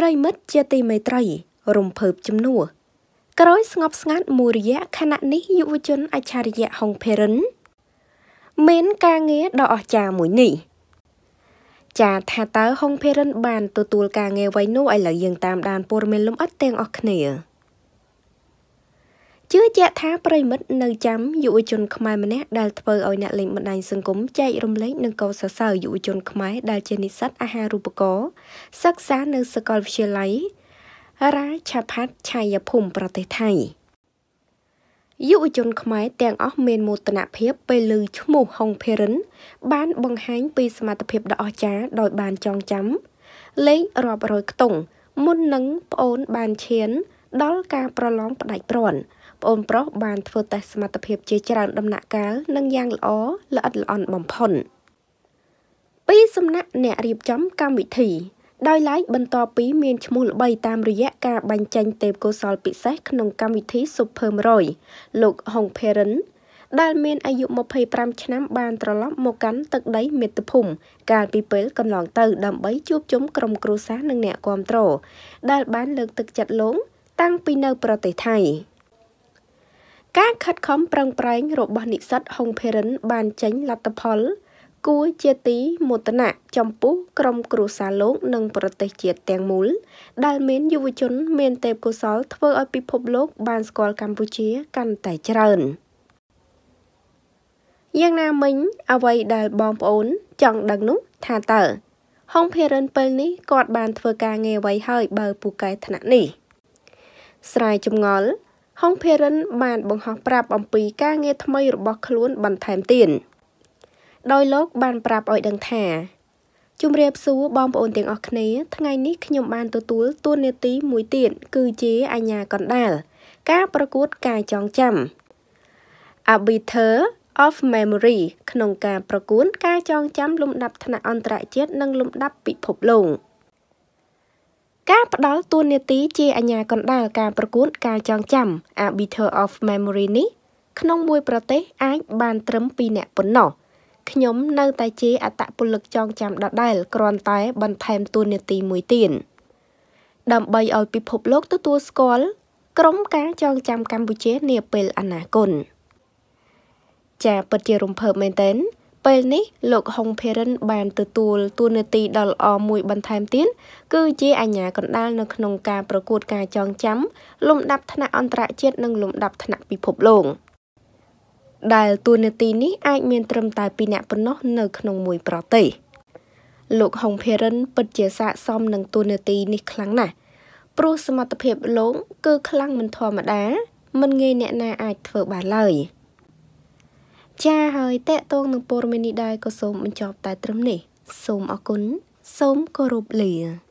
ប្រិមិត្តជាទីមេត្រី រំភើបជំនួសក្រោយស្ងប់ស្ងាត់មួយរយៈខណៈនេះយុវជនអច្ឆរិយៈហុងភេរិនមានការងារដ៏អស្ចារ្យមួយនេះ ចាថាតើហុងភេរិនបានទទួលការងារអ្វីនោះឥឡូវយើងតាមដានព័ត៌មានលំអិតទាំងអស់គ្នាជឿជាក់ថាប្រិមិត្តនៅចាំយុវជនខ្មែរម្នាក់ដែលធ្វើឲ្យអ្នកលេងបណ្ដាញសង្គមចែករំលែកនិងកោតសរសើរយុវជនខ្មែរដែលជានិស្សិតអាហារូបករណ៍សិក្សានៅសាកលវិទ្យាល័យរាឆាផាត់ឆាយភូមិប្រទេសថៃយុវជនខ្មែរទាំងអស់មានមោទនភាពពេលឮឈ្មោះហុងភេរិនបានបង្ហាញពីសមត្ថភាពដ៏អស្ចារ្យដោយបានចងចាំលេងរាប់រយខ្ទង់មុននឹងប្អូនបានឈានដល់ការប្រឡងផ្ដាច់ព្រាន់ប្អូនប្រុសបានធ្វើតេស្តសមត្ថភាពជាច្រើនដំណាក់កាលនិងយ៉ាងល្អល្អិតល្អន់បំផុតពីសំណាក់អ្នករៀបចំកម្មវិធីដោយឡែកបន្ទាប់ពីមានឈ្មោះល្បីតាមរយៈការបាញ់ចាញ់ទេពកោសលពិសេសក្នុងកម្មវិធី Super 100លោកហុងផេរិនដែលមានអាយុ25ឆ្នាំ បានត្រឡប់មកកាន់ទឹកដីមាតុភូមិកាលពីពេលកន្លងទៅដើម្បីជួបជុំក្រុមគ្រួសារនិងអ្នកគាំទ្រដែលបានលើកទឹកចិត្តលោកតាំងពីនៅប្រទេសថៃ។ការខិតខំប្រឹងប្រែងរបស់និស្សិតហុងភេរិនបានចេញលទ្ធផល គួរជាទីមោទនៈចំពោះក្រមគ្រួសារលោកនិងប្រទេសជាតិទាំងមូលដែលមានយុវជនមានទេពកោសល ធ្វើឲ្យពិភពលោកបានស្គាល់កម្ពុជាកាន់តែច្រើន។យ៉ាងណាមិញអ្វីដែលបងប្អូនចង់ដឹងនោះថាតើហុងភេរិនពេលនេះគាត់បានធ្វើការងារអ្វីហើយបើពូកែថ្នាក់នេះស្រ័យចម្ងល់ហុងភេរិន បានបង្ហោះប្រាប់អំពីការងារថ្មីរបស់ខ្លួនបន្ថែមទៀតដោយលោកបានប្រាប់ឲ្យដឹងថា ជម្រាបសួរបងប្អូនទាំងអស់គ្នាថ្ងៃនេះខ្ញុំបានទទួលតួនាទីមួយទៀតគឺជាអាញាកណ្ដាល ការប្រកួតការចងចាំ Arbiter of Memory ក្នុងការប្រកួតការចងចាំលំដាប់ថ្នាក់អន្តរជាតិនិងលំដាប់ពិភពលោកការផ្ដល់តួនាទីជាអាជ្ញាកណ្ដាលការប្រកួតការចងចាំ Arbiter of Memory នេះក្នុងមួយប្រទេស អាចបានត្រឹម2នាក់ប៉ុណ្ណោះខ្ញុំនៅតែជាអត្តពលិកចងចាំដដែលគ្រាន់តែ បន្ថែមតួនាទីមួយទៀតដើម្បីឲ្យពិភពលោកទទួលស្គាល់ក្រុមការចងចាំកម្ពុជានាពេលអនាគតចាពិតជារំភើបមែនទែនពេលនេះលោកហុងភិរិន បានទទួលតួនាទីដ៏ល្អមួយបន្ថែមទៀតគឺជាអាជ្ញាកណ្ដាលនៅក្នុងការប្រកួត ការចងចាំលំដាប់ថ្នាក់អន្តរជាតិនិង លំដាប់ថ្នាក់ពិភពលោកដែលតួនាទីនេះអាច មានត្រឹមតែ2អ្នកប៉ុណ្ណោះនៅ ក្នុងមួយប្រទេសលោកហុងភិរិន ពិតជាស័ក្តិសមនឹងតួនាទីនេះខ្លាំងណាស់ព្រោះសមត្ថភាពលោកគឺខ្លាំងមិនធម្មតាមិនងាយអ្នកណាអាចធ្វើបានឡើយ។ចាហើយតេតងនឹងព័ត៌មាននេះដែរក៏សូមបញ្ចប់តែត្រឹមនេះសូមអរគុណសូមគោរពលា